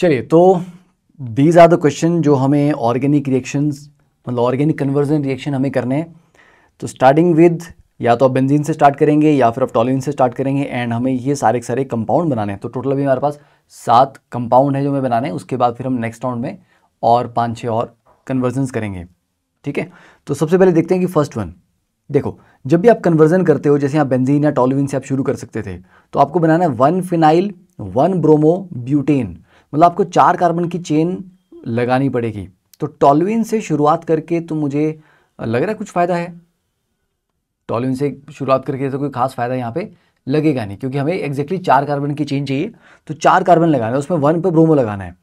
चलिए तो these are the question जो हमें ऑर्गेनिक रिएक्शंस मतलब ऑर्गेनिक कन्वर्जन रिएक्शन हमें करने हैं तो स्टार्टिंग विद या तो आप बेंजीन से स्टार्ट करेंगे या फिर आप टॉलिन से स्टार्ट करेंगे एंड हमें ये सारे सारे कंपाउंड बनाने हैं तो टोटल अभी हमारे पास सात कंपाउंड है जो हमें बनाने हैं उसके बाद फिर हम नेक्स्ट राउंड में और पाँच छः और कन्वर्जन्स करेंगे ठीक है तो सबसे पहले देखते हैं कि फर्स्ट वन देखो जब भी आप कन्वर्जन करते हो जैसे आप बेंजीन या टॉलिविन से आप शुरू कर सकते थे तो आपको बनाना है one phenyl one bromo butane मतलब आपको चार कार्बन की चेन लगानी पड़ेगी तो टॉलविन से शुरुआत करके तो मुझे लग रहा है कुछ फ़ायदा है टॉलविन से शुरुआत करके तो कोई खास फ़ायदा यहाँ पे लगेगा नहीं क्योंकि हमें एग्जैक्टली चार कार्बन की चेन चाहिए तो चार कार्बन लगाना है उसमें वन पर ब्रोमो लगाना है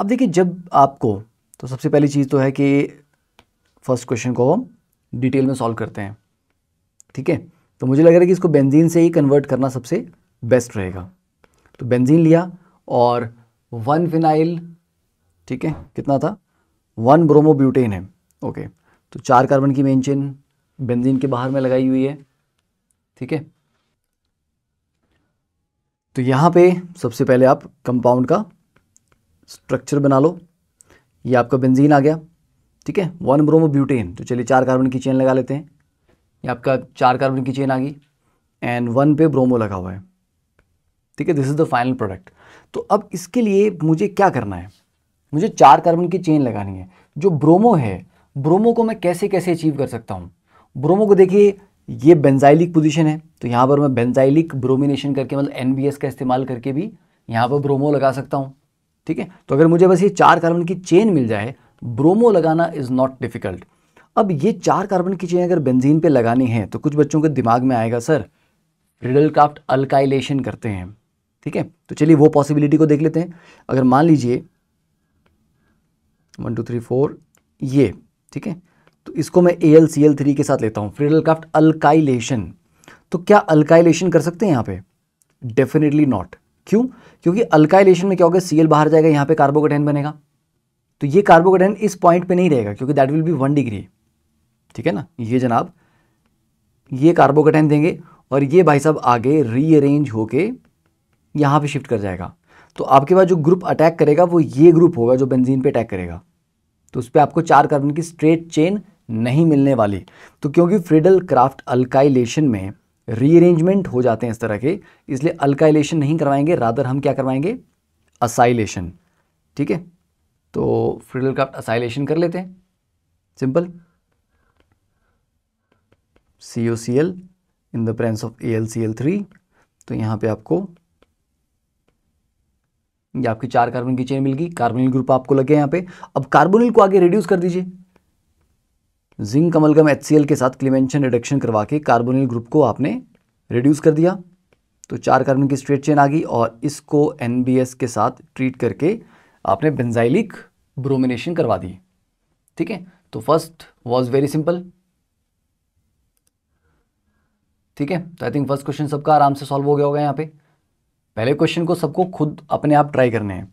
अब देखिए जब आपको तो सबसे पहली चीज़ तो है कि फर्स्ट क्वेश्चन को हम डिटेल में सॉल्व करते हैं ठीक है तो मुझे लग रहा है कि इसको बेंजीन से ही कन्वर्ट करना सबसे बेस्ट रहेगा तो बेंजीन लिया और वन फिनाइल ठीक है कितना था वन ब्रोमोब्यूटेन है ओके तो चार कार्बन की मेन चेन बेंजीन के बाहर में लगाई हुई है ठीक है तो यहाँ पे सबसे पहले आप कंपाउंड का स्ट्रक्चर बना लो ये आपका बेंजीन आ गया ठीक है वन ब्रोमोब्यूटेन तो चलिए चार कार्बन की चेन लगा लेते हैं ये आपका चार कार्बन की चेन आ गई एंड वन पे ब्रोमो लगा हुआ है ठीक है this is the final product तो अब इसके लिए मुझे क्या करना है मुझे चार कार्बन की चेन लगानी है जो ब्रोमो है ब्रोमो को मैं कैसे कैसे अचीव कर सकता हूँ ब्रोमो को देखिए ये बेंजाइलिक पोजीशन है तो यहाँ पर मैं बेंजाइलिक ब्रोमिनेशन करके मतलब एन का इस्तेमाल करके भी यहाँ पर ब्रोमो लगा सकता हूँ ठीक है तो अगर मुझे बस ये चार कार्बन की चेन मिल जाए ब्रोमो लगाना इज़ नॉट डिफ़िकल्ट अब ये चार कार्बन की चेन अगर बेंजीन पे लगानी है तो कुछ बच्चों के दिमाग में आएगा सर रिडल क्राफ्ट अल्काइलेशन करते हैं ठीक है तो चलिए वो पॉसिबिलिटी को देख लेते हैं अगर मान लीजिए वन टू थ्री फोर ये ठीक है तो इसको मैं A L C L three के साथ लेता हूँ फ्रीडल क्राफ्ट अल्काइलेशन तो क्या अल्काइलेशन कर सकते हैं यहाँ पे डेफिनेटली नॉट क्यों क्योंकि अल्काइलेशन में क्या होगा सी एल बाहर जाएगा यहाँ पे कार्बोकटैन बनेगा तो ये कार्बोकटैन इस पॉइंट पे नहीं रहेगा क्योंकि that will be one degree ठीक है ना ये जनाब ये कार्बोकटैन देंगे और ये भाई साहब आगे रीअरेंज होके यहाँ पे शिफ्ट कर जाएगा तो आपके पास जो ग्रुप अटैक करेगा वो ये ग्रुप होगा जो बेंजीन पे अटैक करेगा तो उस पर आपको चार कार्बन की स्ट्रेट चेन नहीं मिलने वाली तो क्योंकि फ्रिडल क्राफ्ट अल्काइलेशन में रीअरेंजमेंट हो जाते हैं इस तरह के इसलिए अल्काइलेशन नहीं करवाएंगे रादर हम क्या करवाएंगे असाइलेशन ठीक है तो फ्रिडल क्राफ्ट असाइलेशन कर लेते हैं simple C O C L in the presence of A L C L three तो यहाँ पे आपको ये आपकी चार कार्बन की चेन मिल गई कार्बोनिल ग्रुप आपको लगे यहाँ पे अब कार्बोनिल को आगे रिड्यूस कर दीजिए जिंक कमलगम एच के साथ क्लिमेंशन रिडक्शन करवा के कार्बोनिल ग्रुप को आपने रिड्यूस कर दिया तो चार कार्बन की स्ट्रेट चेन आ गई और इसको एन के साथ ट्रीट करके आपने बेंजाइलिक ब्रोमिनेशन करवा दी ठीक है तो फर्स्ट वॉज वेरी सिंपल ठीक है तो आई थिंक फर्स्ट क्वेश्चन सबका आराम से सॉल्व हो गया होगा यहाँ पे पहले क्वेश्चन को सबको खुद अपने आप ट्राई करने हैं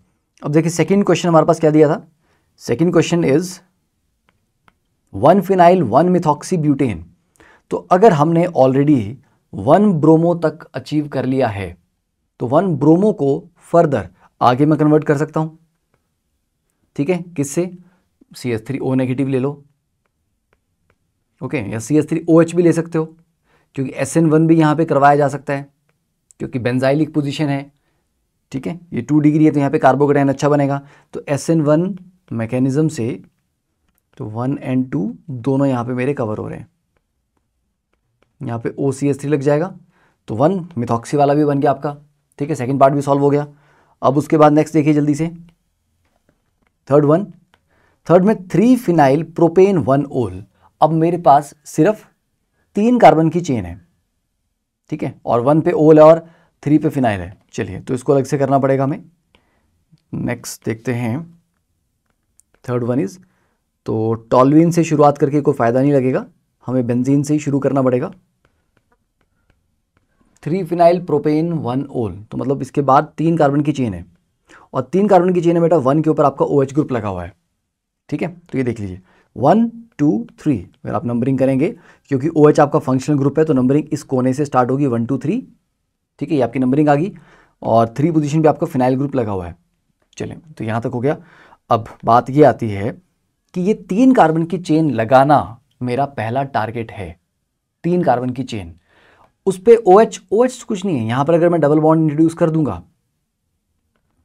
अब देखिए सेकेंड क्वेश्चन हमारे पास क्या दिया था second question is one phenyl one methoxy butane तो अगर हमने ऑलरेडी वन ब्रोमो तक अचीव कर लिया है तो वन ब्रोमो को फर्दर आगे मैं कन्वर्ट कर सकता हूं ठीक है किससे C S three O negative ले लो ओके या C S three O H भी ले सकते हो क्योंकि एस एन वन भी यहां पे करवाया जा सकता है क्योंकि बेंजाइलिक पोजीशन है ठीक है ये टू डिग्री है तो यहाँ पे कार्बोकेटाइन अच्छा बनेगा तो एस एन वन मैकेनिज्म से तो वन एंड टू दोनों यहाँ पे मेरे कवर हो रहे हैं यहाँ पे ओ सी एस थ्री लग जाएगा तो वन मिथॉक्सी वाला भी बन गया आपका ठीक है सेकेंड पार्ट भी सॉल्व हो गया अब उसके बाद नेक्स्ट देखिए जल्दी से थर्ड वन थर्ड में three phenyl propane one ol अब मेरे पास सिर्फ तीन कार्बन की चेन है ठीक है और वन पे ओल है और थ्री पे फिनाइल है चलिए तो इसको अलग से करना पड़ेगा हमें नेक्स्ट देखते हैं थर्ड वन इज़ तो टॉलविन से शुरुआत करके कोई फ़ायदा नहीं लगेगा हमें बेंजीन से ही शुरू करना पड़ेगा थ्री फिनाइल प्रोपेन वन ओल तो मतलब इसके बाद तीन कार्बन की चेन है और तीन कार्बन की चेन है बेटा वन के ऊपर आपका ओ OH ग्रुप लगा हुआ है ठीक है तो ये देख लीजिए वन टू थ्री अगर आप नंबरिंग करेंगे क्योंकि ओ OH आपका फंक्शनल ग्रुप है तो नंबरिंग इस कोने से स्टार्ट होगी वन टू थ्री ठीक है ये आपकी नंबरिंग आ गई और थ्री पोजिशन पर आपका फिनाइल ग्रुप लगा हुआ है चलें तो यहाँ तक हो गया अब बात ये आती है कि ये तीन कार्बन की चेन लगाना मेरा पहला टारगेट है तीन कार्बन की चेन उस पर ओ एच ओ एच कुछ नहीं है यहाँ पर अगर मैं डबल बॉन्ड इंट्रोड्यूस कर दूंगा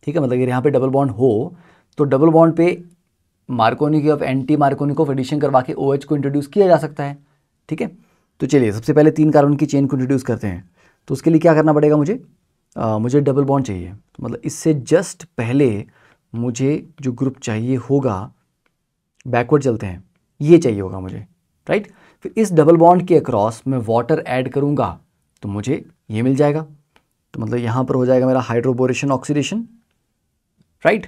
ठीक है मतलब अगर यहाँ पे डबल बॉन्ड हो तो डबल बॉन्ड पे मार्कोनी की ऑफ एंटी मार्कोनी को एडिशन करवा के ओ OH को इंट्रोड्यूस किया जा सकता है ठीक है तो चलिए सबसे पहले तीन कार्बन की चेन को इंट्रोड्यूस करते हैं तो उसके लिए क्या करना पड़ेगा मुझे आ, मुझे डबल बॉन्ड चाहिए तो मतलब इससे जस्ट पहले मुझे जो ग्रुप चाहिए होगा बैकवर्ड चलते हैं ये चाहिए होगा मुझे राइट फिर इस डबल बॉन्ड के अक्रॉस मैं वाटर ऐड करूँगा तो मुझे ये मिल जाएगा तो मतलब यहाँ पर हो जाएगा मेरा हाइड्रोबोरेशन ऑक्सीडेशन राइट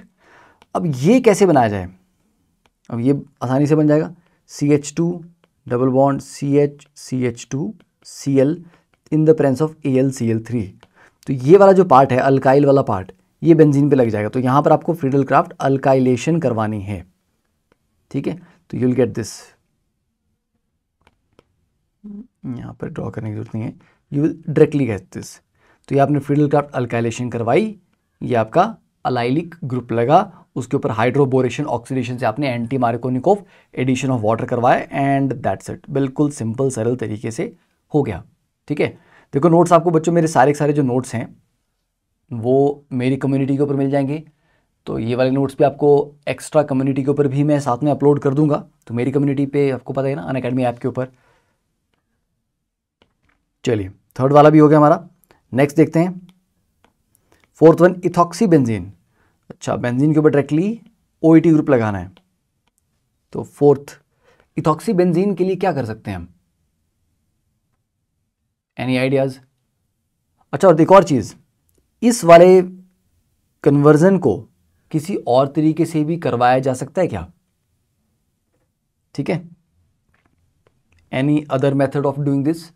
अब ये कैसे बनाया जाए अब ये आसानी से बन जाएगा C H two double bond C H C H two C L in the presence of A L C L three तो ये वाला जो पार्ट है अल्काइल वाला पार्ट ये बेंजीन पे लग जाएगा तो यहाँ पर आपको फ्रीडल क्राफ्ट अल्काइलेशन करवानी है ठीक है तो यू विल गेट दिस यहाँ पर ड्रॉ करने की जरूरत नहीं है you will directly get this तो ये आपने फ्रीडल क्राफ्ट अल्काइलेशन करवाई ये आपका अलाइलिक ग्रुप लगा उसके ऊपर हाइड्रोबोरेशन ऑक्सीडेशन से आपने anti Markovnikov addition of water करवाया एंड दैट्स इट बिल्कुल सिंपल सरल तरीके से हो गया ठीक है देखो नोट्स आपको बच्चों मेरे सारे सारे जो नोट्स हैं वो मेरी कम्युनिटी के ऊपर मिल जाएंगे तो ये वाले नोट्स भी आपको एक्स्ट्रा कम्युनिटी के ऊपर भी मैं साथ में अपलोड कर दूंगा तो मेरी कम्युनिटी पे आपको पता है ना अन अकेडमी ऐप के ऊपर चलिए थर्ड वाला भी हो गया हमारा नेक्स्ट देखते हैं फोर्थ वन इथॉक्सी बेंजीन अच्छा बेंजीन के ऊपर डायरेक्टली ओ ग्रुप लगाना है तो फोर्थ इथॉक्सी बेंजीन के लिए क्या कर सकते हैं हम एनी आइडियाज अच्छा और एक और चीज़ इस वाले कन्वर्जन को किसी और तरीके से भी करवाया जा सकता है क्या ठीक है any other method of doing this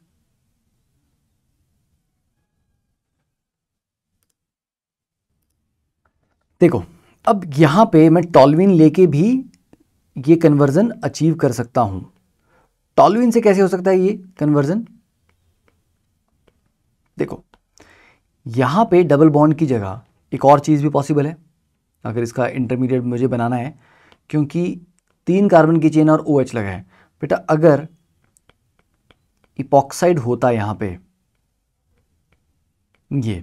देखो अब यहाँ पे मैं टॉलविन लेके भी ये कन्वर्ज़न अचीव कर सकता हूँ टॉलविन से कैसे हो सकता है ये कन्वर्ज़न देखो यहाँ पे डबल बॉन्ड की जगह एक और चीज़ भी पॉसिबल है अगर इसका इंटरमीडिएट मुझे बनाना है क्योंकि तीन कार्बन की चेन और ओ OH लगा है बेटा अगर इपॉक्साइड होता यहाँ पे ये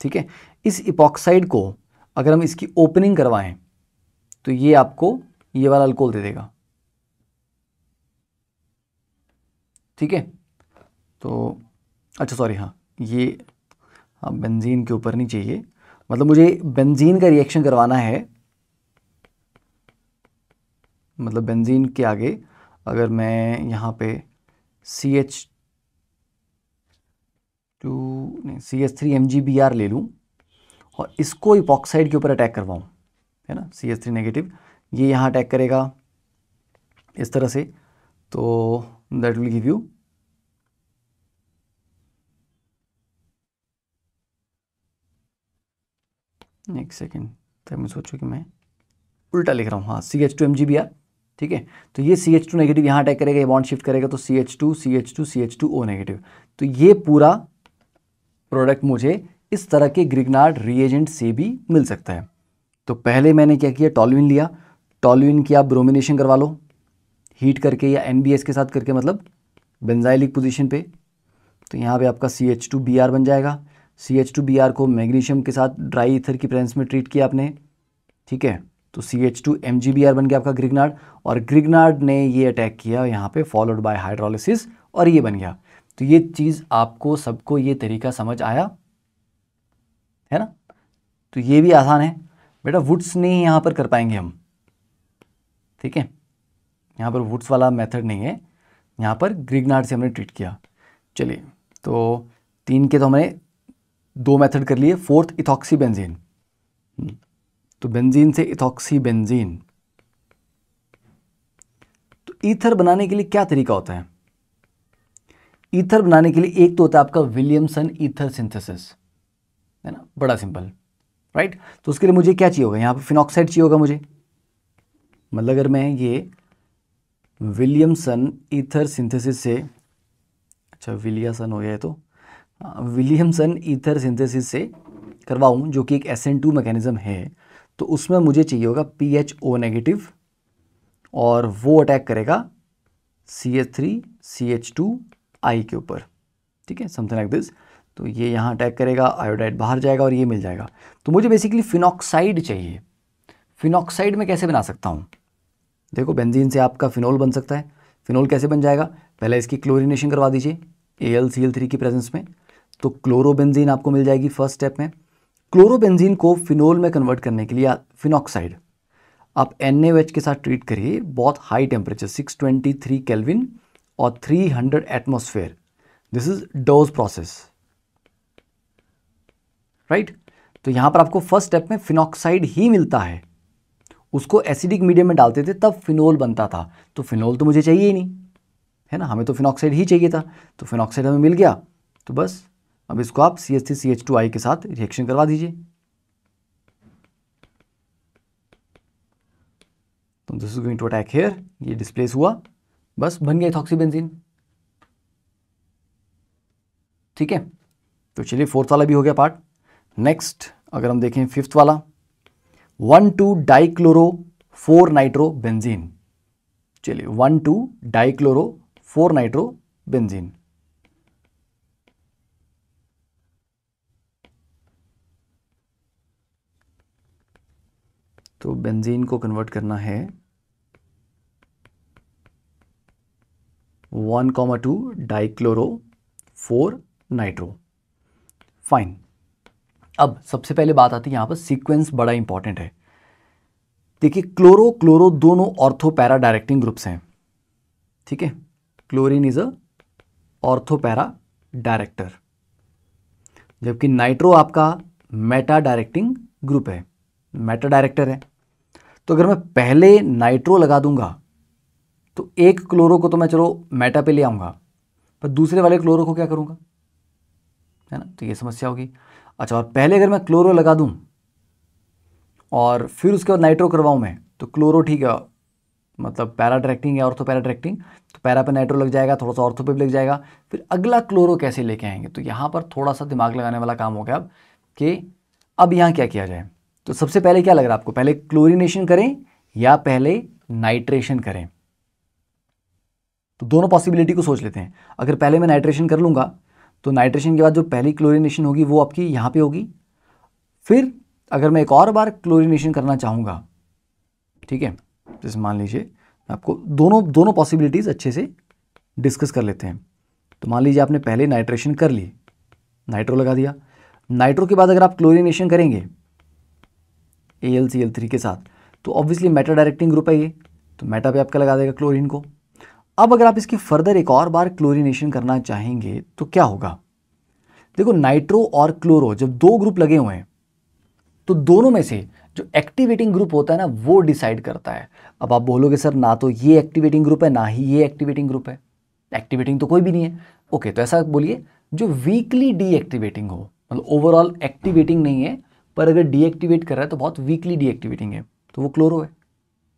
ठीक है इस इपॉक्साइड को अगर हम इसकी ओपनिंग करवाएं तो ये आपको ये वाला अल्कोहल दे देगा ठीक है तो अच्छा सॉरी हाँ ये हाँ बेंजीन के ऊपर नहीं चाहिए मतलब मुझे बेंजीन का रिएक्शन करवाना है मतलब बेंजीन के आगे अगर मैं यहाँ पे सी एच टू नहीं C H three M G B R ले लूँ और इसको इपॉक्साइड के ऊपर अटैक करवाऊँ है ना सी एच थ्री नेगेटिव ये यहाँ अटैक करेगा इस तरह से तो दैट विल गिव यू एक सेकेंड तब मैं सोचू कि मैं उल्टा लिख रहा हूँ हाँ C H two M G B R ठीक है तो ये सी एच टू नेगेटिव यहाँ अटैक करेगा ये बॉन्ड शिफ्ट करेगा तो C H two C H two C H two O negative तो ये पूरा प्रोडक्ट मुझे इस तरह के ग्रिगनार्ड रिएजेंट से भी मिल सकता है तो पहले मैंने क्या किया टॉलविन लिया टॉलविन की आप ब्रोमिनेशन करवा लो हीट करके या एन के साथ करके मतलब बेंजाइलिक पोजिशन पे तो यहाँ पे आपका C H two B R बन जाएगा C H two B R को मैग्नीशियम के साथ ड्राई इथर की प्रेजेंस में ट्रीट किया आपने ठीक है तो C H two M G B R बन गया आपका ग्रिगनार्ड और ग्रिगनार्ड ने ये अटैक किया यहाँ पे फॉलोड बाय हाइड्रोलिसिस और ये बन गया तो ये चीज़ आपको सबको ये तरीका समझ आया है ना तो ये भी आसान है बेटा वुड्स नहीं यहाँ पर कर पाएंगे हम ठीक है यहाँ पर वुड्स वाला मेथड नहीं है यहाँ पर ग्रिगनार्ड से हमने ट्रीट किया चलिए तो तीन के तो हमने दो मेथड कर लिए फोर्थ इथॉक्सी बेंजीन तो बेंजीन से इथॉक्सी बेंजीन तो ईथर बनाने के लिए क्या तरीका होता है ईथर बनाने के लिए एक तो होता है आपका विलियमसन ईथर सिंथेसिस है ना बड़ा सिंपल राइट तो उसके लिए मुझे क्या चाहिए होगा यहाँ पर फिनॉक्साइड चाहिए होगा मुझे मतलब अगर मैं ये विलियमसन ईथर सिंथेसिस से अच्छा विलियासन हो गया तो हाँ, विलियमसन ईथर सिंथेसिस से करवाऊँ जो कि एक एस एन टू मैकेनिज़्म है तो उसमें मुझे चाहिए होगा पी एच ओ नेगेटिव और वो अटैक करेगा C H three C H two I के ऊपर ठीक है समथिंग लाइक दिस तो ये यहाँ अटैक करेगा आयोडाइड बाहर जाएगा और ये मिल जाएगा तो मुझे बेसिकली फिनॉक्साइड चाहिए फिनॉक्साइड में कैसे बना सकता हूँ देखो बेंजीन से आपका फिनोल बन सकता है फिनोल कैसे बन जाएगा पहले इसकी क्लोरिनेशन करवा दीजिए A L C L three की प्रेजेंस में तो क्लोरोबेंजीन आपको मिल जाएगी फर्स्ट स्टेप में क्लोरोबेंजीन को फिनोल में कन्वर्ट करने के लिए फिनॉक्साइड आप एन के साथ ट्रीट करिए बहुत हाई टेम्परेचर 623 केल्विन और 300 atmosphere this is Dow's process right तो यहां पर आपको फर्स्ट स्टेप में फिनॉक्साइड ही मिलता है उसको एसिडिक मीडियम में डालते थे तब फिनोल बनता था तो फिनोल तो मुझे चाहिए ही नहीं है ना हमें तो फिनॉक्साइड ही चाहिए था तो फिनॉक्साइड हमें मिल गया तो बस अब इसको आप C S C H two I के साथ रिएक्शन करवा दीजिए तो this is going to attack here ये डिस्प्लेस हुआ बस बन गया इथॉक्सीबेंजीन ठीक है तो चलिए फोर्थ वाला भी हो गया पार्ट नेक्स्ट अगर हम देखें फिफ्थ वाला one two dichloro four nitro benzene चलिए one two dichloro four nitro benzene तो बेंजीन को कन्वर्ट करना है one comma two dichloro four nitro fine अब सबसे पहले बात आती है यहां पर सीक्वेंस बड़ा इंपॉर्टेंट है देखिए क्लोरो क्लोरो दोनों ऑर्थो पैरा डायरेक्टिंग ग्रुप्स हैं ठीक है chlorine is a ortho para director जबकि नाइट्रो आपका मेटा डायरेक्टिंग ग्रुप है मेटा डायरेक्टर है तो अगर मैं पहले नाइट्रो लगा दूंगा तो एक क्लोरो को तो मैं चलो मेटा पे ले आऊंगा पर दूसरे वाले क्लोरो को क्या करूंगा है ना तो ये समस्या होगी अच्छा और पहले अगर मैं क्लोरो लगा दूँ और फिर उसके बाद नाइट्रो करवाऊँ मैं तो क्लोरो ठीक है मतलब पैराड्रैक्टिंग या ऑर्थो पैराड्रैक्टिंग तो पैरा पे नाइट्रो लग जाएगा थोड़ा सा ऑर्थो पे भी लग जाएगा फिर अगला क्लोरो कैसे लेके आएंगे तो यहाँ पर थोड़ा सा दिमाग लगाने वाला काम हो गया अब कि अब यहाँ क्या किया जाए तो सबसे पहले क्या लग रहा है आपको पहले क्लोरिनेशन करें या पहले नाइट्रेशन करें तो दोनों पॉसिबिलिटी को सोच लेते हैं अगर पहले मैं नाइट्रेशन कर लूँगा तो नाइट्रेशन के बाद जो पहली क्लोरीनेशन होगी वो आपकी यहाँ पे होगी फिर अगर मैं एक और बार क्लोरीनेशन करना चाहूँगा ठीक है जैसे मान लीजिए आपको दोनों दोनों पॉसिबिलिटीज़ अच्छे से डिस्कस कर लेते हैं तो मान लीजिए आपने पहले नाइट्रेशन कर ली नाइट्रो लगा दिया नाइट्रो के बाद अगर आप क्लोरीनेशन करेंगे A L C L three के साथ तो ऑब्वियसली मेटा डायरेक्टिंग ग्रुप है ये तो मेटा पे आपका लगा देगा क्लोरीन को अब अगर आप इसकी फर्दर एक और बार क्लोरीनेशन करना चाहेंगे तो क्या होगा देखो नाइट्रो और क्लोरो जब दो ग्रुप लगे हुए हैं तो दोनों में से जो एक्टिवेटिंग ग्रुप होता है ना वो डिसाइड करता है अब आप बोलोगे सर ना तो ये एक्टिवेटिंग ग्रुप है ना ही ये एक्टिवेटिंग ग्रुप है एक्टिवेटिंग तो कोई भी नहीं है ओके तो ऐसा बोलिए जो वीकली डीएक्टिवेटिंग हो मतलब ओवरऑल एक्टिवेटिंग नहीं है पर अगर डीएक्टिवेट कर रहा है तो बहुत वीकली डीएक्टिवेटिंग है तो वो क्लोरो है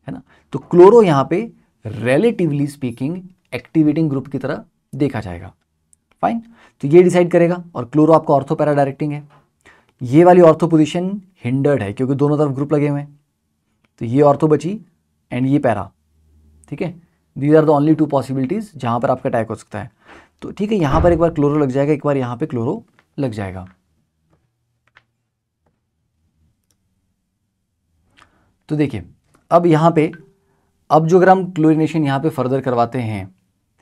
है ना तो क्लोरो यहाँ पे रिलेटिवली स्पीकिंग एक्टिवेटिंग ग्रुप की तरह देखा जाएगा फाइन तो ये डिसाइड करेगा और क्लोरो आपका ऑर्थो पैरा डायरेक्टिंग है ये वाली ऑर्थो पोजिशन हिंडर्ड है क्योंकि दोनों तरफ ग्रुप लगे हुए हैं तो ये ऑर्थो बची एंड ये पैरा ठीक है these are the only two possibilities जहां पर आपका अटैक हो सकता है तो ठीक है यहां पर एक बार क्लोरो लग जाएगा एक बार यहां पे क्लोरो लग जाएगा तो देखिए अब यहां पे अब जो अगर हम क्लोरिनेशन यहाँ पे फर्दर करवाते हैं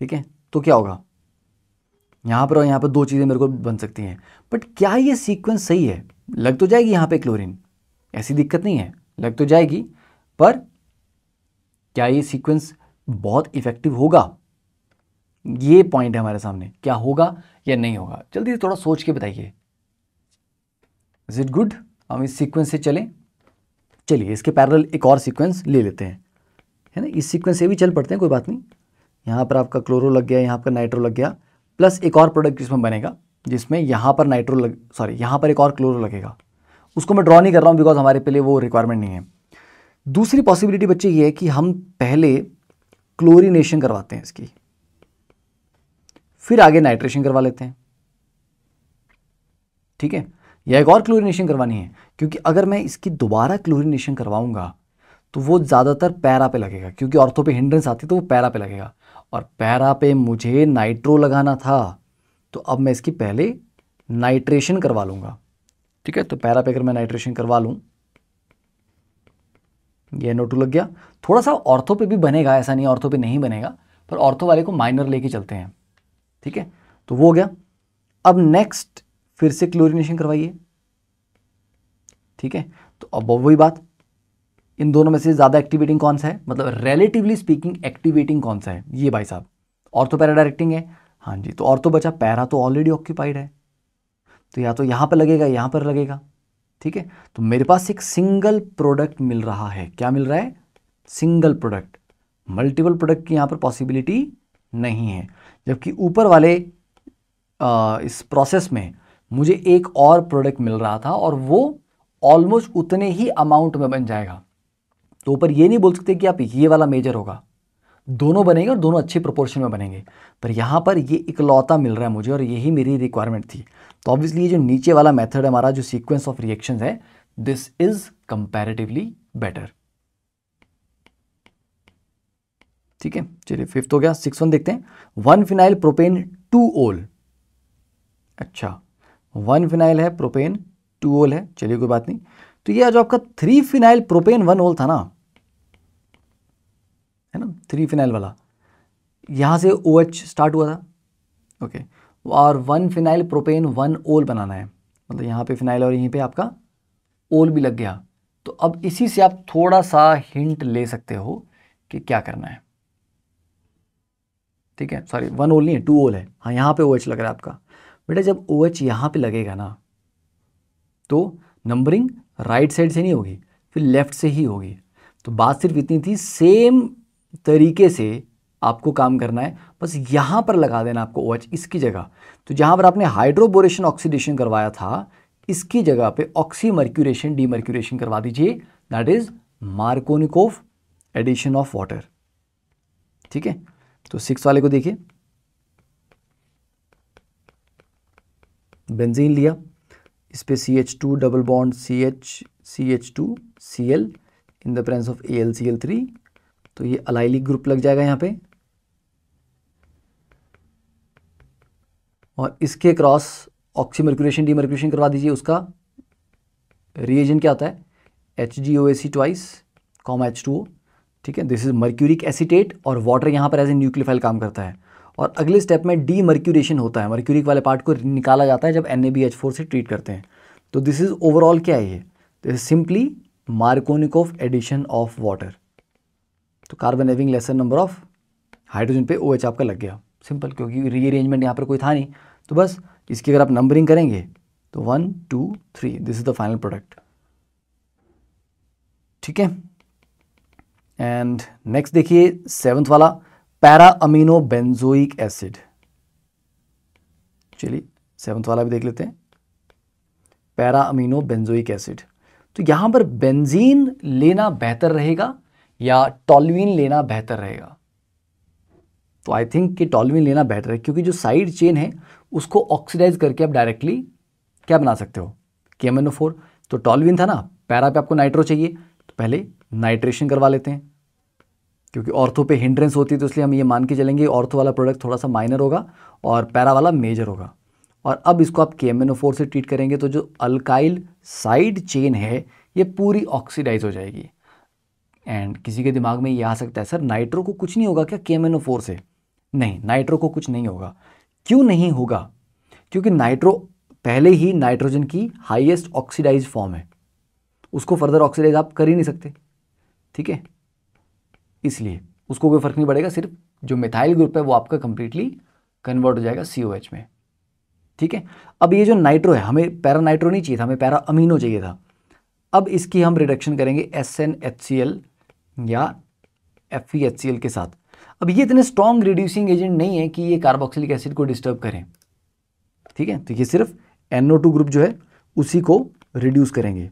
ठीक है तो क्या होगा यहाँ पर और यहाँ पर दो चीज़ें मेरे को बन सकती हैं बट क्या ये सीक्वेंस सही है लग तो जाएगी यहाँ पे क्लोरीन ऐसी दिक्कत नहीं है लग तो जाएगी पर क्या ये सीक्वेंस बहुत इफ़ेक्टिव होगा ये पॉइंट है हमारे सामने क्या होगा या नहीं होगा जल्दी से थोड़ा सोच के बताइए इज़ इट गुड हम इस सीक्वेंस से चलें चलिए इसके पैरल एक और सीक्वेंस ले लेते हैं है ना इस सीक्वेंस से भी चल पड़ते हैं कोई बात नहीं यहाँ पर आपका क्लोरो लग गया यहाँ पर नाइट्रो लग गया प्लस एक और प्रोडक्ट जिसमें बनेगा जिसमें यहाँ पर नाइट्रो लग सॉरी यहाँ पर एक और क्लोरो लगेगा उसको मैं ड्रॉ नहीं कर रहा हूँ बिकॉज हमारे पहले वो रिक्वायरमेंट नहीं है दूसरी पॉसिबिलिटी बच्चे ये है कि हम पहले क्लोरीनेशन करवाते हैं इसकी फिर आगे नाइट्रेशन करवा लेते हैं ठीक है या एक और क्लोरीनेशन करवानी है क्योंकि अगर मैं इसकी दोबारा क्लोरीनेशन करवाऊंगा तो वो ज़्यादातर पैरा पे लगेगा क्योंकि ऑर्थो पे हिंड्रेंस आती है तो वो पैरा पे लगेगा और पैरा पे मुझे नाइट्रो लगाना था तो अब मैं इसकी पहले नाइट्रेशन करवा लूँगा ठीक है तो पैरा पे अगर मैं नाइट्रेशन करवा लूँ ये नोटू लग गया थोड़ा सा ऑर्थो पे भी बनेगा ऐसा नहीं ऑर्थो पे नहीं बनेगा पर ऑर्थो वाले को माइनर लेके चलते हैं ठीक है तो वो हो गया अब नेक्स्ट फिर से क्लोरिनेशन करवाइए ठीक है तो अब वही बात इन दोनों में से ज़्यादा एक्टिवेटिंग कौन सा है मतलब रिलेटिवली स्पीकिंग एक्टिवेटिंग कौन सा है ये भाई साहब और तो पैरा डायरेक्टिंग है हाँ जी तो और तो बचा पैरा तो ऑलरेडी ऑक्यूपाइड है तो या तो यहाँ पर लगेगा यहाँ पर लगेगा ठीक है तो मेरे पास एक सिंगल प्रोडक्ट मिल रहा है क्या मिल रहा है सिंगल प्रोडक्ट मल्टीपल प्रोडक्ट की यहाँ पर पॉसिबिलिटी नहीं है जबकि ऊपर वाले आ, इस प्रोसेस में मुझे एक और प्रोडक्ट मिल रहा था और वो ऑलमोस्ट उतने ही अमाउंट में बन जाएगा तो ऊपर ये नहीं बोल सकते कि आप ये वाला मेजर होगा दोनों बनेंगे और दोनों अच्छे प्रोपोर्शन में बनेंगे पर यहाँ पर ये इकलौता मिल रहा है मुझे और यही मेरी रिक्वायरमेंट थी तो ऑब्वियसली ये जो नीचे वाला मेथड है हमारा जो सीक्वेंस ऑफ रिएक्शन है दिस इज कंपेरेटिवली बेटर ठीक है चलिए फिफ्थ हो गया सिक्स वन देखते हैं one phenyl propane two ol अच्छा वन फिनाइल है प्रोपेन टू ओल है चलिए कोई बात नहीं तो ये जो आपका थ्री फिनाइल प्रोपेन वन ओल था ना है ना थ्री फिनाइल वाला यहाँ से ओ OH स्टार्ट हुआ था ओके और वन फिनाइल प्रोपेन वन ओल बनाना है मतलब यहाँ पे फिनाइल और यहीं पे आपका ओल भी लग गया तो अब इसी से आप थोड़ा सा हिंट ले सकते हो कि क्या करना है ठीक है सॉरी वन ओल नहीं है टू ओल है हाँ यहाँ पे ओ OH लग रहा है आपका बेटा जब ओ OH यहाँ पर लगेगा ना तो नंबरिंग राइट साइड से नहीं होगी फिर लेफ्ट से ही होगी तो बात सिर्फ इतनी थी सेम तरीके से आपको काम करना है बस यहाँ पर लगा देना आपको ओ OH इसकी जगह तो जहाँ पर आपने हाइड्रोबोरेशन ऑक्सीडेशन करवाया था इसकी जगह पे ऑक्सी मर्क्यूरेशन डी मर्क्यूरेशन करवा दीजिए that is Markovnikov addition of water ठीक है तो सिक्स वाले को देखिए बेंजीन लिया इस पर C H two double bond C H C H two C L in the presence of A L C L three तो ये अलाइलिक ग्रुप लग जाएगा यहाँ पे और इसके क्रॉस ऑक्सी मर्क्यूरेशन डी मर्क्यूरेशन करवा दीजिए उसका रिएजन क्या होता है H G O A C twice comma H two ठीक है दिस इज मर्क्यूरिक एसिटेट और वाटर यहाँ पर एज ए न्यूक्लियोफाइल काम करता है और अगले स्टेप में डी मर्क्यूरेशन होता है मर्क्यूरिक वाले पार्ट को निकाला जाता है जब N A B H four से ट्रीट करते हैं तो दिस इज़ ओवरऑल क्या है ये this is simply Markovnikov of addition of water तो carbon having lesser number of hydrogen पे ओ OH आपका लग गया सिंपल क्योंकि रीअरेंजमेंट यहाँ पर कोई था नहीं तो बस इसकी अगर आप नंबरिंग करेंगे तो one two three this is the final product ठीक है एंड नेक्स्ट देखिए सेवन्थ वाला पैरा अमीनो बेंजोइक एसिड चलिए सेवन्थ वाला भी देख लेते हैं पैरा अमीनो बेंजोइक एसिड तो यहां पर बेंजीन लेना बेहतर रहेगा या टॉलविन लेना बेहतर रहेगा तो आई थिंक कि टॉलविन लेना बेहतर है क्योंकि जो साइड चेन है उसको ऑक्सीडाइज करके आप डायरेक्टली क्या बना सकते हो के एम एन ओ फोर तो टॉलविन था ना पैरा पे आपको नाइट्रो चाहिए तो पहले नाइट्रेशन करवा लेते हैं क्योंकि ऑर्थो पे हिंड्रेंस होती है तो इसलिए हम ये मान के चलेंगे ऑर्थो वाला प्रोडक्ट थोड़ा सा माइनर होगा और पैरा वाला मेजर होगा और अब इसको आप के एम एन ओ फोर से ट्रीट करेंगे तो जो अल्काइल साइड चेन है ये पूरी ऑक्सीडाइज हो जाएगी एंड किसी के दिमाग में ये आ सकता है सर नाइट्रो को कुछ नहीं होगा क्या के एम से नहीं नाइट्रो को कुछ नहीं होगा क्यों नहीं होगा क्योंकि नाइट्रो पहले ही नाइट्रोजन की हाईएस्ट ऑक्सीडाइज फॉर्म है उसको फर्दर ऑक्सीडाइज आप कर ही नहीं सकते ठीक है इसलिए उसको कोई फ़र्क नहीं पड़ेगा सिर्फ जो मिथाइल ग्रुप है वो आपका कंप्लीटली कन्वर्ट हो जाएगा सी में ठीक है अब ये जो नाइट्रो है हमें पैरा नाइट्रो नहीं चाहिए था हमें पैरा अमीनो चाहिए था अब इसकी हम रिडक्शन करेंगे S N H C L या एफ e के साथ अब ये इतने स्ट्रॉन्ग रिड्यूसिंग एजेंट नहीं है कि ये कार्बोक्सिलिक एसिड को डिस्टर्ब करें ठीक है तो ये सिर्फ एनओ ग्रुप जो है उसी को रिड्यूस करेंगे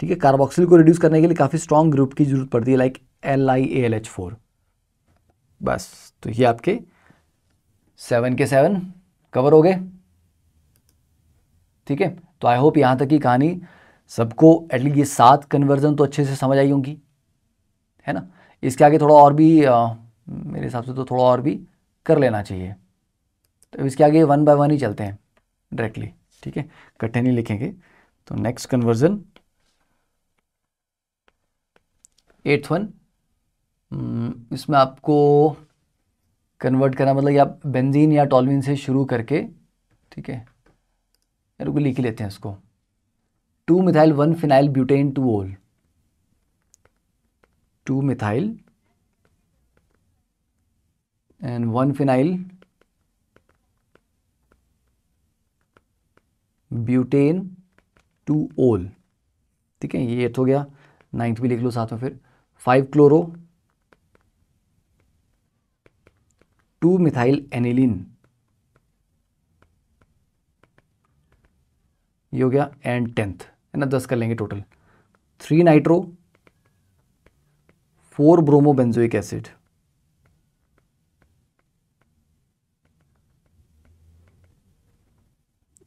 ठीक है कार्बोक्सिल को रिड्यूस करने के लिए काफ़ी स्ट्रॉन्ग ग्रुप की जरूरत पड़ती है like L I L H four बस तो ये आपके सेवन के सेवन कवर हो गए ठीक है तो आई होप यहां तक की कहानी सबको एटलीस्ट ये सात कन्वर्जन तो अच्छे से समझ आई होंगी है ना इसके आगे थोड़ा और भी आ, मेरे हिसाब से तो थोड़ा और भी कर लेना चाहिए तो इसके आगे वन बाय वन ही चलते हैं डायरेक्टली ठीक है इकट्ठे नहीं लिखेंगे तो नेक्स्ट कन्वर्जन एट्थ वन इसमें आपको कन्वर्ट करना मतलब या बेंजीन या टॉलविन से शुरू करके ठीक है लिख ही लेते हैं इसको two methyl one phenyl butane two ol two methyl and one phenyl butane two ol ठीक है ये एथ तो हो गया नाइन्थ भी लिख लो साथ में फिर five chloro two methyl aniline ये हो गया एंड टेंथ है ना दस कर लेंगे total three nitro four bromo benzoic acid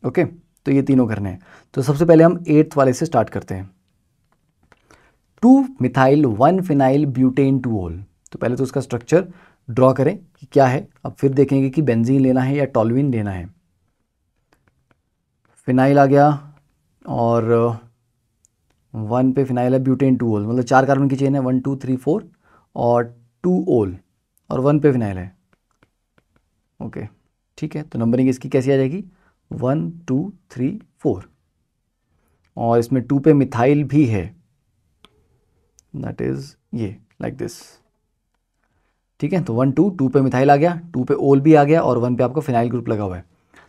okay तो ये तीनों करने हैं तो सबसे पहले हम एट्थ वाले से स्टार्ट करते हैं two methyl one phenyl butane two ol तो पहले तो उसका स्ट्रक्चर ड्रॉ करें कि क्या है अब फिर देखेंगे कि बेंजीन लेना है या टॉलविन लेना है फिनाइल आ गया और वन uh, पे फिनाइल है ब्यूटेन टू ओल मतलब चार कार्बन की चेन है वन टू थ्री फोर और टू ओल और वन पे फिनाइल है ओके ठीक है तो नंबरिंग इसकी कैसी आ जाएगी वन टू थ्री फोर और इसमें टू पे मिथाइल भी है दैट इज़ ये लाइक दिस ठीक है तो वन टू टू पे मिथाइल आ गया टू पे ओल भी आ गया और वन पे आपको फिनाइल ग्रुप लगा हुआ है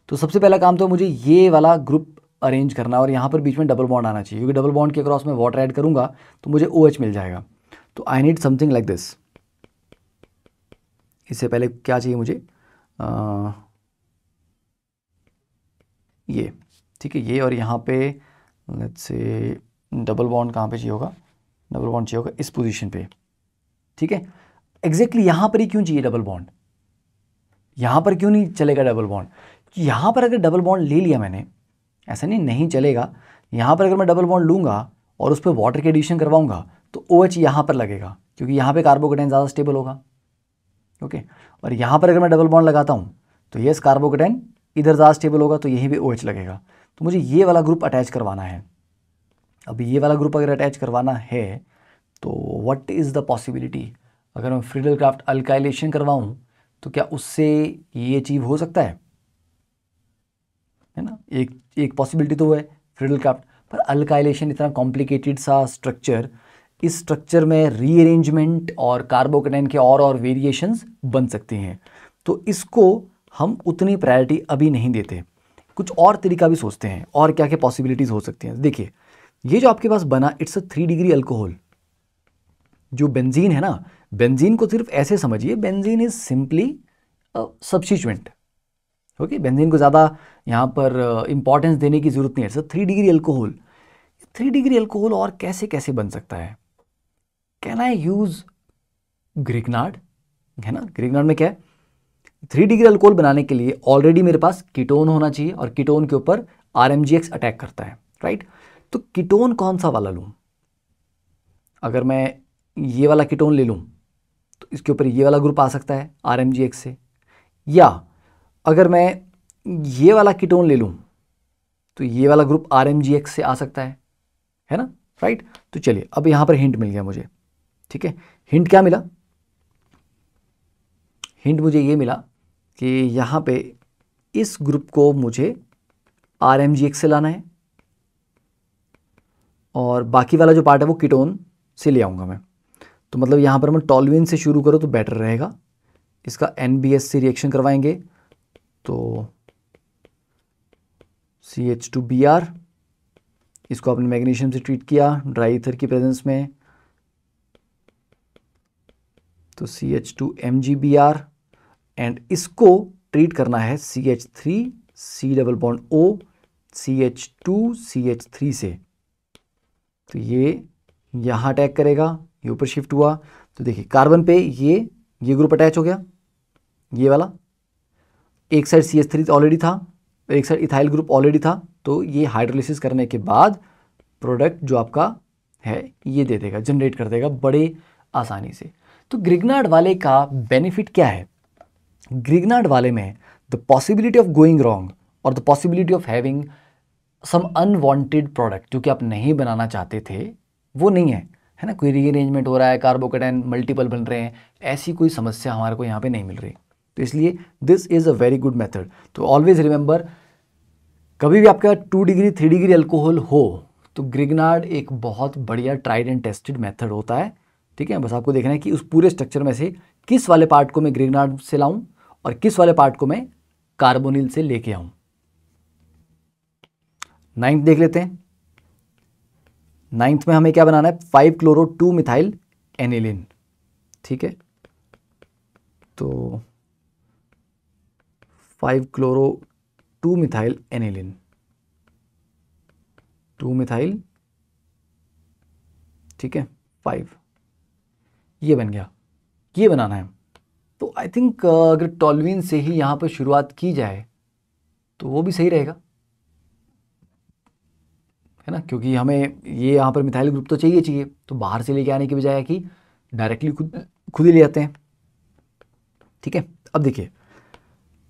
तो सबसे पहला काम तो मुझे ये वाला ग्रुप अरेंज करना और यहाँ पर बीच में डबल बॉन्ड आना चाहिए क्योंकि डबल बॉन्ड के अक्रॉस में वाटर ऐड करूँगा तो मुझे ओ OH मिल जाएगा तो I need something like this इससे पहले क्या चाहिए मुझे आ, ये ठीक है ये और यहाँ पे लेट्स से डबल बॉन्ड कहाँ पे चाहिए होगा डबल बॉन्ड चाहिए होगा इस पोजीशन पे ठीक है एग्जैक्टली यहाँ पर ही क्यों चाहिए डबल बॉन्ड यहाँ पर क्यों नहीं चलेगा डबल बॉन्ड यहाँ पर अगर डबल बॉन्ड ले लिया मैंने ऐसा नहीं नहीं चलेगा यहाँ पर अगर मैं डबल बॉन्ड लूँगा और उस पर वाटर की एडिशन करवाऊँगा तो ओ OH एच यहाँ पर लगेगा क्योंकि यहाँ पे कार्बोकेटाइन ज़्यादा स्टेबल होगा ओके और यहाँ पर अगर मैं डबल बॉन्ड लगाता हूँ तो येस कार्बोकेटाइन इधर ज़्यादा स्टेबल होगा तो यहीं पर ओ OH लगेगा तो मुझे ये वाला ग्रुप अटैच करवाना है अब ये वाला ग्रुप अगर अटैच करवाना है तो वट इज़ द पॉसिबिलिटी अगर मैं फ्रीडल क्राफ्ट अल्काइलेशन करवाऊँ तो क्या उससे ये अचीव हो सकता है है ना एक एक पॉसिबिलिटी तो है फ्रेडल क्राफ्ट पर अल्काइलेशन इतना कॉम्प्लिकेटेड सा स्ट्रक्चर इस स्ट्रक्चर में रीअरेंजमेंट और कार्बोकटाइन के और और वेरिएशंस बन सकते हैं तो इसको हम उतनी प्रायोरिटी अभी नहीं देते कुछ और तरीका भी सोचते हैं और क्या क्या पॉसिबिलिटीज़ हो सकती हैं देखिए ये जो आपके पास बना it's a three degree alcohol जो बेंजीन है ना बेंजीन को सिर्फ ऐसे समझिए benzene is simply substituent okay benzene को ज़्यादा यहाँ पर इंपॉर्टेंस देने की ज़रूरत नहीं है sir three degree alcohol three degree alcohol और कैसे कैसे बन सकता है कैन आई यूज़ ग्रिगनाड है ना ग्रिगनाड में क्या है थ्री डिग्री अल्कोहल बनाने के लिए ऑलरेडी मेरे पास कीटोन होना चाहिए और कीटोन के ऊपर आर अटैक करता है राइट तो कीटोन कौन सा वाला लूँ अगर मैं ये वाला कीटोन ले लूँ तो इसके ऊपर ये वाला ग्रुप आ सकता है आर से या अगर मैं ये वाला कीटोन ले लूँ तो ये वाला ग्रुप आर से आ सकता है है ना राइट तो चलिए अब यहाँ पर हिंट मिल गया मुझे ठीक है हिंट क्या मिला हिंट मुझे ये मिला कि यहाँ पे इस ग्रुप को मुझे आर एम जी एक्स से लाना है और बाकी वाला जो पार्ट है वो कीटोन से ले आऊँगा मैं तो मतलब यहाँ पर मैं टॉलविन से शुरू करूँ तो बेटर रहेगा इसका एन बी एस से रिएक्शन करवाएंगे तो C H two B R इसको आपने मैग्नीशियम से ट्रीट किया ड्राई इथर की प्रेजेंस में तो C H two M G B R and इसको ट्रीट करना है C H three C double bond O C H two C H three से तो ये यहां अटैक करेगा ये ऊपर शिफ्ट हुआ तो देखिए कार्बन पे ये ये ग्रुप अटैच हो गया ये वाला एक side C S three already था एक साइड इथाइल ग्रुप ऑलरेडी था तो ये हाइड्रोलिसिस करने के बाद प्रोडक्ट जो आपका है ये दे देगा जनरेट कर देगा बड़े आसानी से तो ग्रिगनाड वाले का बेनिफिट क्या है ग्रिगनाड वाले में the possibility of going wrong और the possibility of having some unwanted product जो कि आप नहीं बनाना चाहते थे वो नहीं है है ना कोई रीअरेंजमेंट हो रहा है कार्बोकेटाइन मल्टीपल बन रहे हैं ऐसी कोई समस्या हमारे को यहाँ पे नहीं मिल रही तो इसलिए this is a very good method तो ऑलवेज रिमेंबर कभी भी आपका two degree three degree alcohol हो तो ग्रिगनार्ड एक बहुत बढ़िया ट्राइड एंड टेस्टेड मेथड होता है ठीक है बस आपको देखना है कि उस पूरे स्ट्रक्चर में से किस वाले पार्ट को मैं ग्रिगनार्ड से लाऊं और किस वाले पार्ट को मैं कार्बोनिल से लेके आऊं नाइन्थ देख लेते हैं नाइन्थ में हमें क्या बनाना है five chloro two methyl aniline ठीक है तो five chloro two methyl aniline two methyl ठीक है फाइव ये बन गया ये बनाना है तो आई थिंक uh, अगर टॉलविन से ही यहां पर शुरुआत की जाए तो वो भी सही रहेगा है ना क्योंकि हमें ये यहां पर मिथाइल ग्रुप तो चाहिए चाहिए तो बाहर से लेके आने के बजाय कि डायरेक्टली खुद खुद ही ले आते हैं ठीक है अब देखिए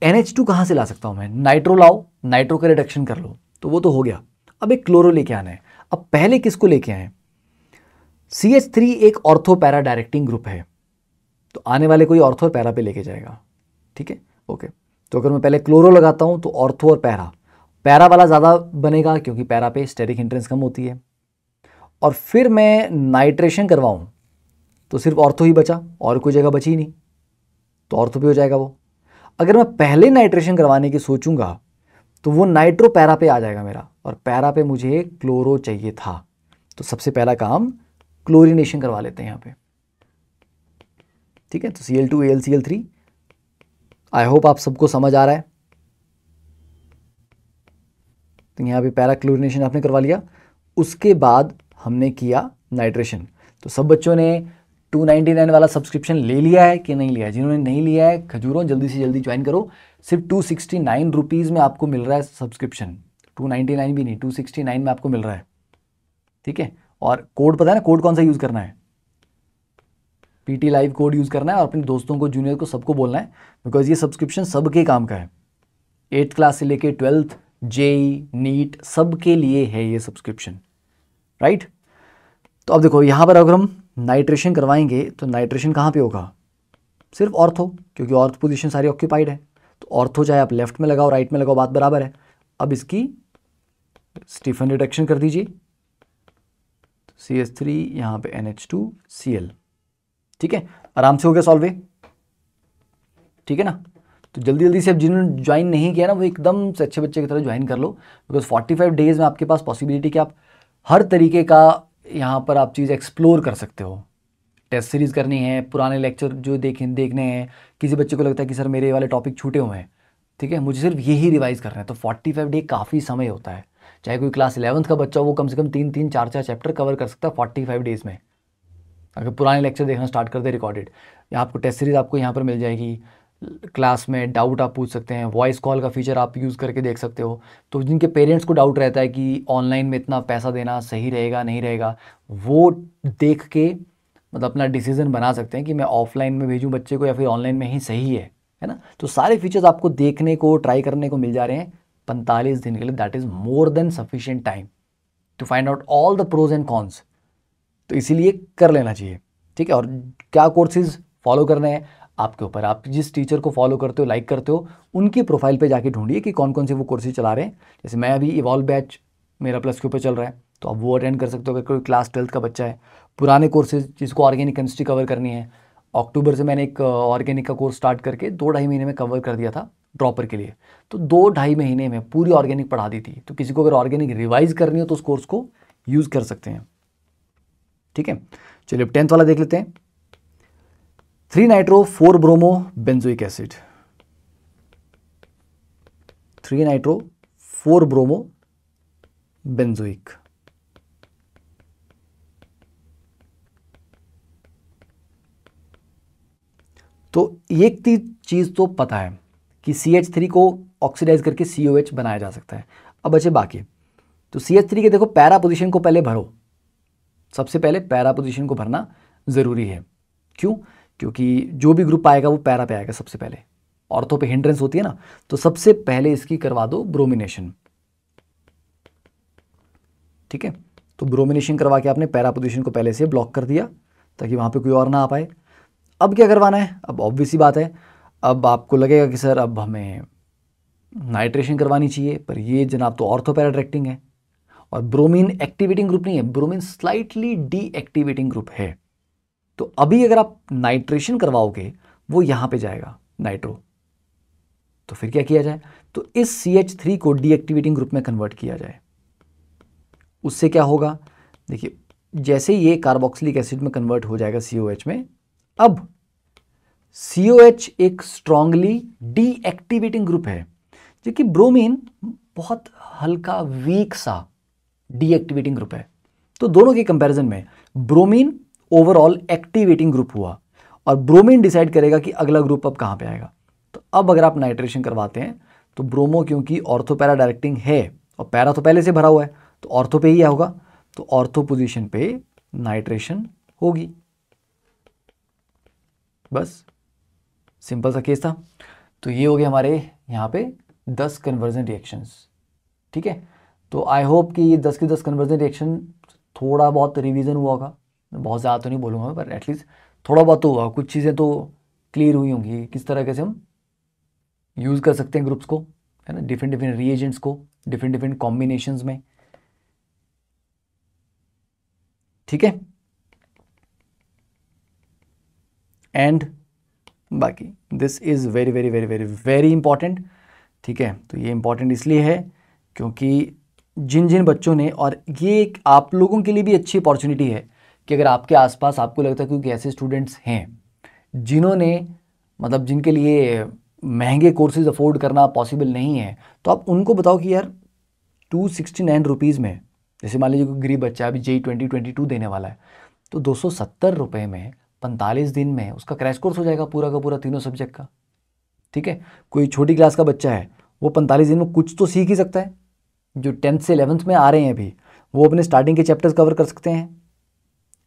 एन एच टू कहाँ से ला सकता हूँ मैं नाइट्रो लाओ नाइट्रो का रिडक्शन कर लो तो वो तो हो गया अब एक क्लोरो लेके आना है अब पहले किसको लेके आए सी एच थ्री एक ऑर्थो पैरा डायरेक्टिंग ग्रुप है तो आने वाले कोई ऑर्थो और पैरा पे लेके जाएगा ठीक है ओके तो अगर मैं पहले क्लोरो लगाता हूँ तो ऑर्थो और पैरा पैरा वाला ज़्यादा बनेगा क्योंकि पैरा पे स्टेरिक इंट्रेंस कम होती है और फिर मैं नाइट्रेशन करवाऊँ तो सिर्फ ऑर्थो ही बचा और कोई जगह बची ही नहीं तो ऑर्थो भी हो जाएगा वो अगर मैं पहले नाइट्रेशन करवाने की सोचूंगा तो वो नाइट्रो पैरा पे आ जाएगा मेरा और पैरा पे मुझे क्लोरो चाहिए था तो सबसे पहला काम क्लोरिनेशन करवा लेते हैं यहाँ पे ठीक है तो C L two L C L three I hope आप सबको समझ आ रहा है तो यहाँ पे पैरा क्लोरिनेशन आपने करवा लिया उसके बाद हमने किया नाइट्रेशन तो सब बच्चों ने 299 वाला सब्सक्रिप्शन ले लिया है कि नहीं लिया है जिन्होंने नहीं लिया है खजूरों जल्दी से जल्दी ज्वाइन करो सिर्फ टू सिक्सटी नाइन रुपीज़ में आपको मिल रहा है सब्सक्रिप्शन टू नाइन्टी नाइन भी नहीं टू सिक्सटी नाइन में आपको मिल रहा है ठीक है और कोड पता है ना कोड कौन सा यूज़ करना है पीटी लाइव कोड यूज़ करना है और अपने दोस्तों को जूनियर को सबको बोलना है बिकॉज ये सब्सक्रिप्शन सबके काम का है एट्थ क्लास से लेके ट्वेल्थ जेई नीट सबके लिए है ये सब्सक्रिप्शन राइट तो अब देखो यहां पर अगर हम नाइट्रेशन करवाएंगे तो नाइट्रेशन कहाँ पे होगा सिर्फ ऑर्थो क्योंकि ऑर्थ पोजीशन सारी ऑक्यूपाइड है तो ऑर्थो चाहे आप लेफ्ट में लगाओ राइट में लगाओ बात बराबर है अब इसकी स्टीफन रिडक्शन कर दीजिए सी एस थ्री यहाँ पर N H two C L ठीक है आराम से हो गया सॉल्वे ठीक है ना तो जल्दी जल्दी से अब जिन्होंने ज्वाइन नहीं किया ना वो एकदम से अच्छे बच्चे की तरह ज्वाइन कर लो बिकॉज 45 डेज में आपके पास पॉसिबिलिटी कि आप हर तरीके का यहाँ पर आप चीज़ एक्सप्लोर कर सकते हो टेस्ट सीरीज़ करनी है पुराने लेक्चर जो देखें देखने हैं किसी बच्चे को लगता है कि सर मेरे वाले टॉपिक छूटे हुए हैं ठीक है मुझे सिर्फ यही रिवाइज़ करना है तो फाइव डे काफ़ी समय होता है चाहे कोई क्लास इलेवंथ का बच्चा हो वो कम से कम तीन तीन चार चार चैप्टर कवर कर सकता है फोर्टी फाइव डेज़ में अगर पुराने लेक्चर देखना स्टार्ट कर दे रिकॉर्डेड या आपको टेस्ट सीरीज़ आपको यहाँ पर मिल जाएगी क्लास में डाउट आप पूछ सकते हैं वॉइस कॉल का फीचर आप यूज़ करके देख सकते हो तो जिनके पेरेंट्स को डाउट रहता है कि ऑनलाइन में इतना पैसा देना सही रहेगा नहीं रहेगा वो देख के मतलब अपना डिसीज़न बना सकते हैं कि मैं ऑफलाइन में भेजूँ बच्चे को या फिर ऑनलाइन में ही सही है है ना तो सारे फीचर्स आपको देखने को ट्राई करने को मिल जा रहे हैं पैंतालीस दिन के लिए that is more than sufficient time to find out all the pros and cons तो इसीलिए कर लेना चाहिए ठीक है और क्या कोर्सेज फॉलो करने हैं आपके ऊपर आप जिस टीचर को फॉलो करते हो लाइक करते हो उनकी प्रोफाइल पे जाके ढूंढिए कि कौन कौन से वो कोर्सेज चला रहे हैं जैसे मैं अभी इवॉल्व बैच मेरा प्लस के ऊपर चल रहा है तो आप वो अटेंड कर सकते हो अगर कोई क्लास ट्वेल्थ का बच्चा है पुराने कोर्सेज जिसको ऑर्गेनिक केमिस्ट्री कवर करनी है अक्टूबर से मैंने एक ऑर्गेनिक का कोर्स स्टार्ट करके दो ढाई महीने में कवर कर दिया था ड्रॉपर के लिए तो दो ढाई महीने में पूरी ऑर्गेनिक पढ़ा दी थी तो किसी को अगर ऑर्गेनिक रिवाइज करनी हो तो उस कोर्स को यूज़ कर सकते हैं ठीक है चलिए अब टेंथ वाला देख लेते हैं three nitro four bromo benzoic acid three nitro four bromo benzoic तो एक चीज़ तो पता है कि सी थ्री को ऑक्सीडाइज करके सी एच बनाया जा सकता है अब बचे बाकी तो सी थ्री के देखो पैरा पोजीशन को पहले भरो सबसे पहले पैरा पोजीशन को भरना ज़रूरी है क्यों क्योंकि जो भी ग्रुप आएगा वो पैरा पे आएगा सबसे पहले औरतों पे हिंड्रेंस होती है ना तो सबसे पहले इसकी करवा दो ब्रोमिनेशन ठीक है तो ब्रोमिनेशन करवा के आपने पैरा पोजिशन को पहले से ब्लॉक कर दिया ताकि वहां पे कोई और ना आ पाए अब क्या करवाना है अब ऑब्वियस ही बात है अब आपको लगेगा कि सर अब हमें नाइट्रेशन करवानी चाहिए पर ये जनाब तो ऑर्थोपैराड्रेक्टिंग है और ब्रोमीन एक्टिवेटिंग ग्रुप नहीं है ब्रोमीन स्लाइटली डीएक्टिवेटिंग ग्रुप है तो अभी अगर आप नाइट्रेशन करवाओगे वो यहां पे जाएगा नाइट्रो तो फिर क्या किया जाए तो इस सी एच थ्री को डीएक्टिवेटिंग ग्रुप में कन्वर्ट किया जाए उससे क्या होगा देखिए जैसे ये कार्बोक्सिलिक एसिड में कन्वर्ट हो जाएगा सी एच में अब सी एच एक स्ट्रांगली डीएक्टिवेटिंग ग्रुप है जो कि ब्रोमीन बहुत हल्का वीक सा डीएक्टिवेटिंग ग्रुप है तो दोनों के कंपैरिजन में ब्रोमीन ओवरऑल एक्टिवेटिंग ग्रुप हुआ और ब्रोमीन डिसाइड करेगा कि अगला ग्रुप अब कहाँ पे आएगा तो अब अगर आप नाइट्रेशन करवाते हैं तो ब्रोमो क्योंकि ऑर्थोपैरा डायरेक्टिंग है और पैरा तो पहले से भरा हुआ है तो ऑर्थो पे ही होगा तो ऑर्थो पोजीशन पे नाइट्रेशन होगी बस सिंपल सा केस था तो ये हो गया हमारे यहाँ पे दस कन्वर्जन रिएक्शंस ठीक है तो आई होप कि ये दस के दस कन्वर्जन रिएक्शन थोड़ा बहुत रिवीजन हुआ होगा मैं बहुत ज़्यादा तो नहीं बोलूँगा पर एटलीस्ट थोड़ा बहुत तो हुआ कुछ चीज़ें तो क्लियर हुई होंगी किस तरह से हम यूज़ कर सकते हैं ग्रुप्स को है ना डिफरेंट डिफरेंट रिएजेंट्स को डिफरेंट डिफरेंट कॉम्बिनेशन में ठीक है एंड बाकी this is very very very very very important ठीक है तो ये इंपॉर्टेंट इसलिए है क्योंकि जिन जिन बच्चों ने और ये आप लोगों के लिए भी अच्छी अपॉर्चुनिटी है कि अगर आपके आसपास आपको लगता है क्योंकि ऐसे स्टूडेंट्स हैं जिन्होंने मतलब जिनके लिए महंगे कोर्सेज अफोर्ड करना पॉसिबल नहीं है तो आप उनको बताओ कि यार टू सिक्सटी नाइन रुपीज़ में जैसे मान लीजिए कोई गरीब बच्चा अभी जेई ट्वेंटी ट्वेंटी टू देने वाला है तो दो सौ सत्तर रुपये में पैंतालीस दिन में उसका क्रैश कोर्स हो जाएगा पूरा का पूरा तीनों सब्जेक्ट का ठीक है कोई छोटी क्लास का बच्चा है वो पैंतालीस दिन में कुछ तो सीख ही सकता है जो टेंथ से इलेवंथ में आ रहे हैं अभी वो अपने स्टार्टिंग के चैप्टर्स कवर कर सकते हैं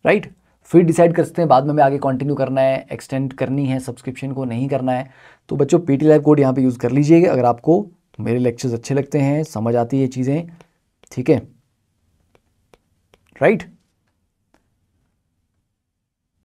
राइट फिर डिसाइड कर सकते हैं बाद में हमें आगे कंटिन्यू करना है एक्सटेंड करनी है सब्सक्रिप्शन को नहीं करना है तो बच्चों पी टी लाइव कोड यहाँ पर यूज़ कर लीजिएगा अगर आपको मेरे लेक्चर्स अच्छे लगते हैं समझ आती है चीज़ें ठीक है राइट